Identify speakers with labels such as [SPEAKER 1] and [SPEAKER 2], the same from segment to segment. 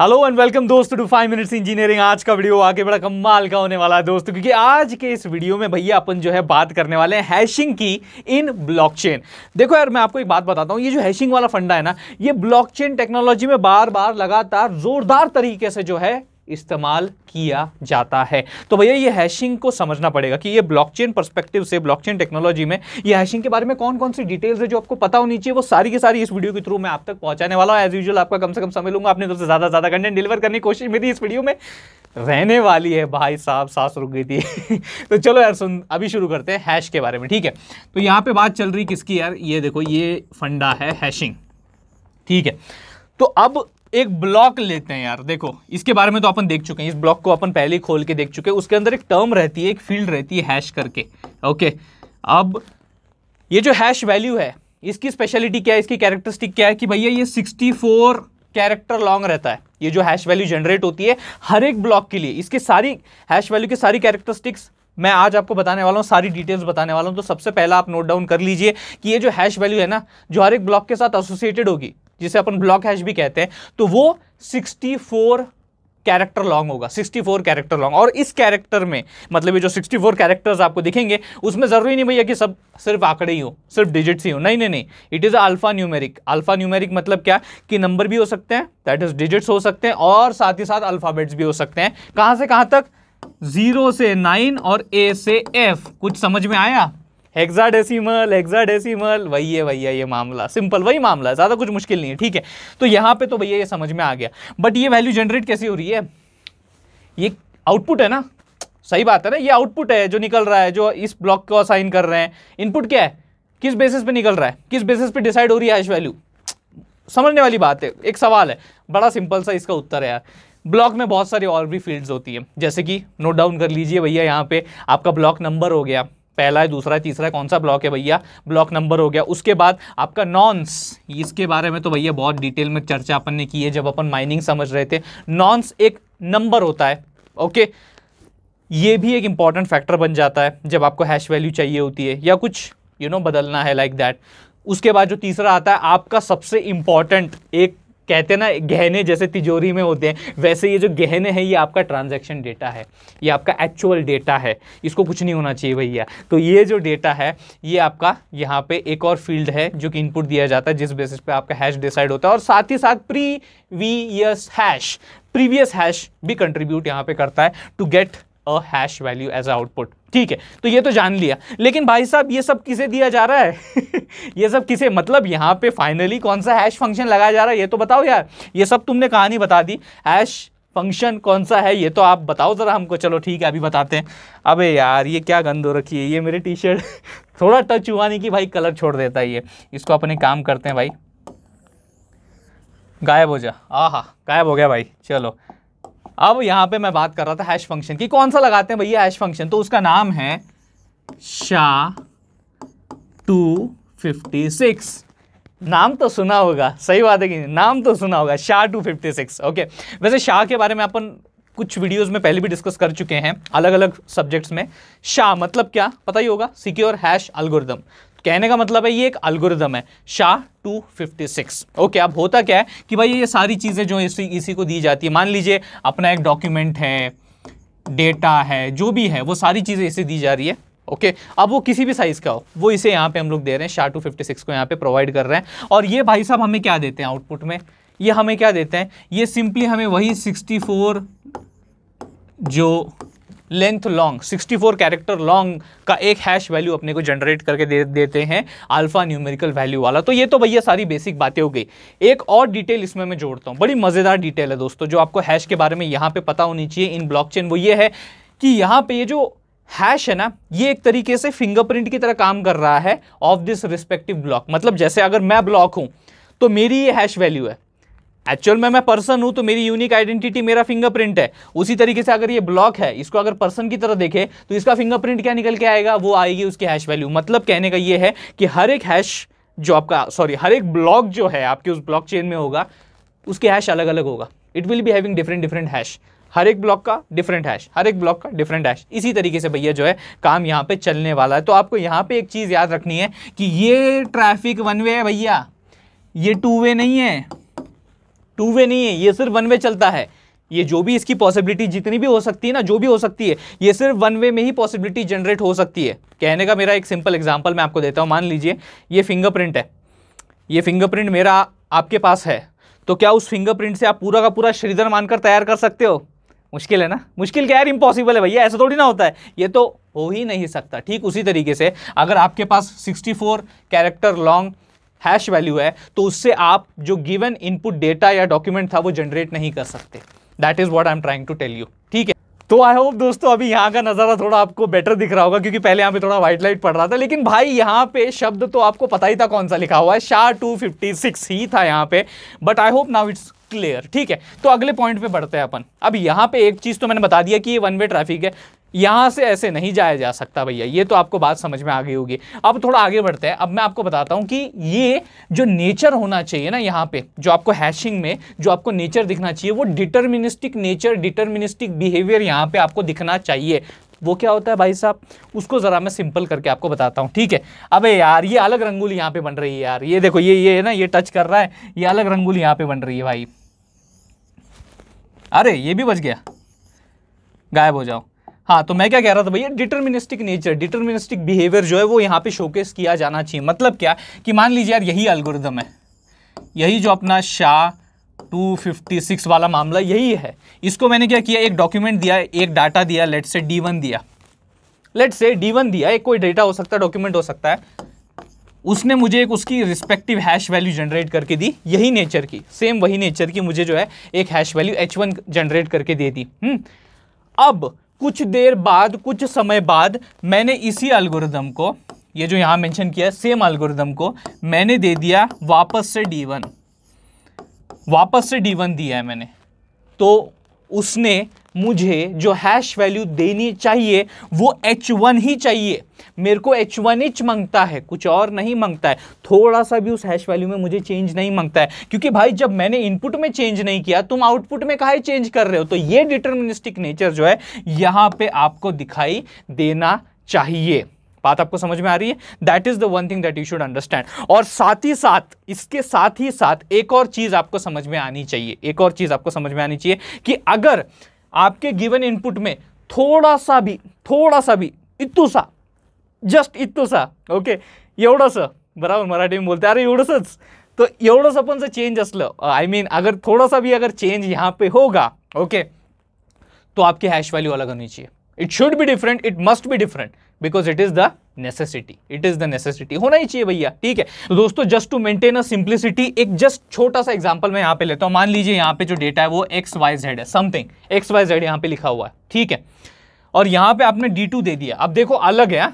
[SPEAKER 1] Hello and welcome दोस्तों to five minutes engineering आज का वीडियो आगे बड़ा कमाल का होने वाला है दोस्तों क्योंकि आज के इस वीडियो में भैया अपन जो है बात करने वाले हैं हैशिंग की इन ब्लॉकचेन देखो यार मैं आपको एक बात बताता हूँ ये जो हैशिंग वाला फंडा है ना ये ब्लॉकचेन टेक्नोलॉजी में बार बार लगातार जोरदार तरीके से जो है इस्तेमाल किया जाता है तो भैया ये हैशिंग को समझना पड़ेगा कि ये ब्लॉकचेन पर्सपेक्टिव से ब्लॉकचेन टेक्नोलॉजी में ये हैशिंग के बारे में कौन कौन सी डिटेल्स है जो आपको पता होनी चाहिए वो सारी की सारी इस वीडियो के थ्रू मैं आप तक पहुंचाने वाला हूँ एज यूजल आपका कम से कम समय लूंगा आपने तो सबसे ज़्यादा ज़्यादा कंटेंट डिलीवर करने की कोशिश मेरी इस वीडियो में रहने वाली है भाई साहब सास रुक गई थी तो चलो यार सुन अभी शुरू करते हैं हैश के बारे में ठीक है तो यहाँ पे बात चल रही किसकी यार ये देखो ये फंडा है हैशिंग ठीक है तो अब एक ब्लॉक लेते हैं यार देखो इसके बारे में तो अपन देख चुके हैं इस ब्लॉक को अपन पहले ही खोल के देख चुके हैं उसके अंदर एक टर्म रहती है एक फील्ड रहती है हैश करके ओके अब ये जो हैश वैल्यू है इसकी स्पेशलिटी क्या है इसकी कैरेक्टरिस्टिक क्या है कि भैया ये 64 कैरेक्टर लॉन्ग रहता है ये जो हैश वैल्यू जनरेट होती है हर एक ब्लॉक के लिए इसके सारी हैश वैल्यू के सारी कैरेक्टरिस्टिक्स मैं आज आपको बताने वाला हूँ सारी डिटेल्स बताने वाला हूँ तो सबसे पहला आप नोट डाउन कर लीजिए कि ये जो हैश वैल्यू है ना जो हर एक ब्लॉक के साथ एसोसिएटेड होगी जिसे अपन ब्लॉक हैश भी कहते हैं तो वो 64 कैरेक्टर लॉन्ग होगा 64 कैरेक्टर लॉन्ग और इस कैरेक्टर में मतलब ये जो 64 कैरेक्टर्स आपको दिखेंगे उसमें ज़रूरी नहीं भैया कि सब सिर्फ आंकड़े ही हो सिर्फ डिजिट्स ही हो नहीं नहीं नहीं it is alphanumeric alphanumeric मतलब क्या कि नंबर भी हो सकते हैं दैट इज डिजिट्स हो सकते हैं और साथ ही साथ अल्फ़ाबेट्स भी हो सकते हैं कहाँ से कहाँ तक जीरो से नाइन और ए से एफ कुछ समझ में आया हेक्साडेसिमल हेक्साडेसिमल वही है भैया ये मामला सिंपल वही मामला ज़्यादा कुछ मुश्किल नहीं है ठीक है तो यहाँ पे तो भैया ये समझ में आ गया बट ये वैल्यू जनरेट कैसे हो रही है ये आउटपुट है ना सही बात है ना ये आउटपुट है जो निकल रहा है जो इस ब्लॉक को असाइन कर रहे हैं इनपुट क्या है किस बेसिस पे निकल रहा है किस बेसिस पे डिसाइड हो रही है हैश वैल्यू समझने वाली बात है एक सवाल है बड़ा सिंपल सा इसका उत्तर है यार ब्लॉक में बहुत सारी और भी फील्ड्स होती हैं जैसे कि नोट डाउन कर लीजिए भैया यहाँ पे आपका ब्लॉक नंबर हो गया पहला है दूसरा है तीसरा है कौन सा ब्लॉक है भैया ब्लॉक नंबर हो गया उसके बाद आपका नॉन्स इसके बारे में तो भैया बहुत डिटेल में चर्चा अपन ने की है जब अपन माइनिंग समझ रहे थे नॉन्स एक नंबर होता है ओके ये भी एक इंपॉर्टेंट फैक्टर बन जाता है जब आपको हैश वैल्यू चाहिए होती है या कुछ यू you नो know, बदलना है लाइक like दैट उसके बाद जो तीसरा आता है आपका सबसे इंपॉर्टेंट एक कहते हैं ना गहने जैसे तिजोरी में होते हैं वैसे ये जो गहने हैं ये आपका ट्रांजैक्शन डेटा है ये आपका एक्चुअल डेटा है इसको कुछ नहीं होना चाहिए भैया तो ये जो डेटा है ये आपका यहाँ पे एक और फील्ड है जो कि इनपुट दिया जाता है जिस बेसिस पे आपका हैश डिसाइड होता है और साथ ही साथ प्रीवियस हैश प्रीवियस हैश भी कंट्रीब्यूट यहाँ पे करता है to get a hash value as output ठीक है तो ये तो जान लिया लेकिन भाई साहब ये सब किसे दिया जा रहा है ये सब किसे मतलब यहाँ पे फाइनली कौन सा हैश फंक्शन लगाया जा रहा है ये तो बताओ यार ये सब तुमने कहानी बता दी हैश फंक्शन कौन सा है ये तो आप बताओ ज़रा हमको चलो ठीक है अभी बताते हैं अबे यार ये क्या गंद हो रखी है ये मेरी टी शर्ट थोड़ा टच हुआ नहीं कि भाई कलर छोड़ देता है ये इसको अपने काम करते हैं भाई गायब हो जा आहा गायब हो गया भाई चलो अब यहाँ पे मैं बात कर रहा था हैश फंक्शन की कौन सा लगाते हैं भैया हैश फंक्शन तो उसका नाम है शाह टू फिफ्टी सिक्स नाम तो सुना होगा सही बात है कि नाम तो सुना होगा SHA two fifty six okay वैसे शाह के बारे में अपन कुछ वीडियोस में पहले भी डिस्कस कर चुके हैं अलग अलग सब्जेक्ट्स में शाह मतलब क्या पता ही होगा सिक्योर हैश अलगोरिदम कहने का मतलब है ये एक अल्गोरिदम है शाह 256 ओके अब होता क्या है कि भाई ये सारी चीज़ें जो इसी इसी को दी जाती है मान लीजिए अपना एक डॉक्यूमेंट है डेटा है जो भी है वो सारी चीज़ें इसे दी जा रही है ओके okay, अब वो किसी भी साइज़ का हो वो इसे यहाँ पे हम लोग दे रहे हैं शार टू फिफ्टी सिक्स को यहाँ पे प्रोवाइड कर रहे हैं और ये भाई साहब हमें क्या देते हैं आउटपुट में ये हमें क्या देते हैं ये सिंपली हमें वही सिक्सटी फोर जो लेंथ लॉन्ग 64 कैरेक्टर लॉन्ग का एक हैश वैल्यू अपने को जनरेट करके दे देते हैं अल्फा न्यूमेरिकल वैल्यू वाला तो ये तो भैया सारी बेसिक बातें हो गई एक और डिटेल इसमें मैं जोड़ता हूँ बड़ी मज़ेदार डिटेल है दोस्तों जो आपको हैश के बारे में यहाँ पे पता होनी चाहिए इन ब्लॉक वो ये है कि यहाँ पे ये जो हैश है ना ये एक तरीके से फिंगरप्रिंट की तरह काम कर रहा है ऑफ दिस रिस्पेक्टिव ब्लॉक मतलब जैसे अगर मैं ब्लॉक हूँ तो मेरी ये हैश वैल्यू है एक्चुअल में मैं पर्सन हूं तो मेरी यूनिक आइडेंटिटी मेरा फिंगरप्रिंट है उसी तरीके से अगर ये ब्लॉक है इसको अगर पर्सन की तरह देखे तो इसका फिंगरप्रिंट क्या निकल के आएगा वो आएगी उसकी हैश वैल्यू मतलब कहने का ये है कि हर एक हैश जो आपका सॉरी हर एक ब्लॉक जो है आपके उस ब्लॉक चेन में होगा उसके हैश अलग अलग होगा it will be having different different hash हर एक ब्लॉक का डिफरेंट हैश हर एक ब्लॉक का डिफरेंट हैश इसी तरीके से भैया जो है काम यहाँ पे चलने वाला है तो आपको यहाँ पे एक चीज़ याद रखनी है कि ये ट्रैफिक वन वे है भैया ये टू वे नहीं है टू वे नहीं है ये सिर्फ वन वे चलता है ये जो भी इसकी पॉसिबिलिटी जितनी भी हो सकती है ना जो भी हो सकती है ये सिर्फ वन वे में ही पॉसिबिलिटी जनरेट हो सकती है कहने का मेरा एक सिंपल एग्जाम्पल मैं आपको देता हूँ मान लीजिए ये फिंगरप्रिंट है ये फिंगरप्रिंट मेरा आपके पास है तो क्या उस फिंगरप्रिंट से आप पूरा का पूरा श्रीधर मानकर तैयार कर सकते हो मुश्किल है ना मुश्किल क्या यार इम्पॉसिबल है भैया ऐसा थोड़ी ना होता है ये तो हो ही नहीं सकता ठीक उसी तरीके से अगर आपके पास 64 कैरेक्टर लॉन्ग हैश वैल्यू है तो उससे आप जो गिवन इनपुट डेटा या डॉक्यूमेंट था वो जनरेट नहीं कर सकते that is what I am trying to tell you ठीक है तो आई होप दोस्तों अभी यहाँ का नज़ारा थोड़ा आपको बेटर दिख रहा होगा क्योंकि पहले यहाँ पे थोड़ा व्हाइट लाइट पड़ रहा था लेकिन भाई यहाँ पे शब्द तो आपको पता ही था कौन सा लिखा हुआ है शाह 256 ही था यहाँ पे but I hope now it's clear ठीक है तो अगले पॉइंट पे बढ़ते हैं अपन अब यहाँ पे एक चीज़ तो मैंने बता दिया कि ये वन वे ट्रैफिक है यहाँ से ऐसे नहीं जाया जा सकता भैया ये तो आपको बात समझ में आ गई होगी अब थोड़ा आगे बढ़ते हैं अब मैं आपको बताता हूँ कि ये जो नेचर होना चाहिए ना यहाँ पे जो आपको हैशिंग में जो आपको नेचर दिखना चाहिए वो डिटर्मिनिस्टिक नेचर डिटर्मिनिस्टिक बिहेवियर यहाँ पे आपको दिखना चाहिए वो क्या होता है भाई साहब उसको ज़रा मैं सिंपल करके आपको बताता हूँ ठीक है अबे यार ये अलग रंगोली यहाँ पे बन रही है यार ये देखो ये ये है ना ये टच कर रहा है ये अलग रंगोली यहाँ पे बन रही है भाई अरे ये भी बच गया गायब हो जाओ हाँ तो मैं क्या कह रहा था भैया डिटर्मिनिस्टिक नेचर डिटर्मिनिस्टिक बिहेवियर जो है वो यहाँ पे शोकेस किया जाना चाहिए मतलब क्या कि मान लीजिए यार यही अलगोरिदम है यही जो अपना शाह 256 वाला मामला यही है इसको मैंने क्या किया एक डॉक्यूमेंट दिया एक डाटा दिया लेट से डी दिया लेट से डी दिया एक कोई डेटा हो सकता है डॉक्यूमेंट हो सकता है उसने मुझे एक उसकी रिस्पेक्टिव हैश वैल्यू जनरेट करके दी यही नेचर की सेम वही नेचर की मुझे जो है एक hash value H one generate करके दे दी हम्म। अब कुछ देर बाद कुछ समय बाद मैंने इसी अलगोरिदम को ये जो यहाँ मेंशन किया सेम अलगोरिदम को मैंने दे दिया वापस से डी वन वापस से डी वन दिया है मैंने तो उसने मुझे जो हैश वैल्यू देनी चाहिए वो एच वन ही चाहिए मेरे को एच वन एच मांगता है कुछ और नहीं मांगता है थोड़ा सा भी उस हैश वैल्यू में मुझे चेंज नहीं मांगता है क्योंकि भाई जब मैंने इनपुट में चेंज नहीं किया तुम आउटपुट में कहा चेंज कर रहे हो तो ये डिटर्मिनिस्टिक नेचर जो है यहाँ पे आपको दिखाई देना चाहिए बात आपको समझ में आ रही है that is the one thing that you should understand और साथ ही साथ इसके साथ ही साथ एक और चीज आपको समझ में आनी चाहिए एक और चीज आपको समझ में आनी चाहिए कि अगर आपके गिवन इनपुट में थोड़ा सा भी थोडा सा भी सा जस्ट सा ओके बराबर मराठी में बोलते अरे एवडस तो एवडस अपन जो चेंज असलं आई मीन अगर थोड़ा सा भी अगर चेंज यहाँ पे होगा ओके तो आपकी हैश वैल्यू अलग होनी चाहिए it should be different it must be different because it is the necessity it is the necessity होना ही चाहिए भैया ठीक है तो दोस्तों just to maintain a simplicity एक जस्ट छोटा सा एग्जांपल मैं यहां पे लेता हूं मान लीजिए यहां पे जो डेटा है वो एक्स वाई जेड है समथिंग एक्स वाई जेड यहां पे लिखा हुआ है ठीक है और यहां पे आपने डी टू दे दिया अब देखो अलग है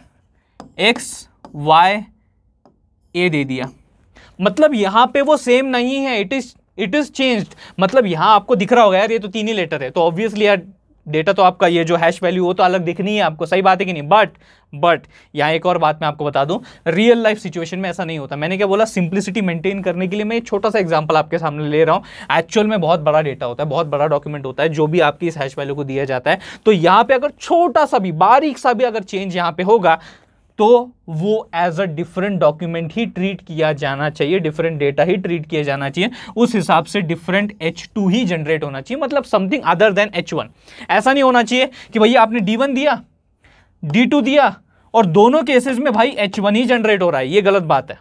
[SPEAKER 1] एक्स वाई ए दे दिया मतलब यहां पर वो सेम नहीं है it is it is change मतलब यहां आपको दिख रहा होगा यार ये तो तीन ही लेटर है तो ऑब्वियसली यार डेटा तो आपका ये जो हैश वैल्यू हो तो अलग दिखनी है आपको सही बात है कि नहीं बट बट यहाँ एक और बात मैं आपको बता दूँ रियल लाइफ सिचुएशन में ऐसा नहीं होता मैंने क्या बोला सिंप्लिसिटी मेंटेन करने के लिए मैं एक छोटा सा एग्जाम्पल आपके सामने ले रहा हूँ एक्चुअल में बहुत बड़ा डेटा होता है बहुत बड़ा डॉक्यूमेंट होता है जो भी आपकी इस हैश वैल्यू को दिया जाता है तो यहाँ पर अगर छोटा सा भी बारीक सा भी अगर चेंज यहाँ पर होगा तो वो एज अ डिफरेंट डॉक्यूमेंट ही ट्रीट किया जाना चाहिए डिफरेंट डेटा ही ट्रीट किया जाना चाहिए उस हिसाब से डिफरेंट एच टू ही जनरेट होना चाहिए मतलब something other than H one ऐसा नहीं होना चाहिए कि भैया आपने डी वन दिया डी टू दिया और दोनों केसेस में भाई एच वन ही जनरेट हो रहा है ये गलत बात है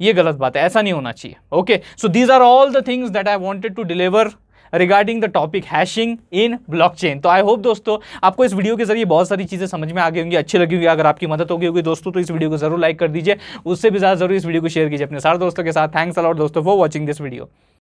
[SPEAKER 1] ये गलत बात है ऐसा नहीं होना चाहिए okay so these are all the things that I wanted to deliver regarding the topic hashing in blockchain तो आई होप दोस्तों आपको इस वीडियो के जरिए बहुत सारी चीज़ें समझ में आ गई होंगी अच्छी लगी होगी अगर आपकी मदद होगी होगी दोस्तों तो इस वीडियो को जरूर लाइक कर दीजिए उससे भी ज़्यादा जरूर इस वीडियो को शेयर कीजिए अपने सारे दोस्तों के साथ थैंक्स अलॉट दोस्तों फॉर वॉचिंग दिस वीडियो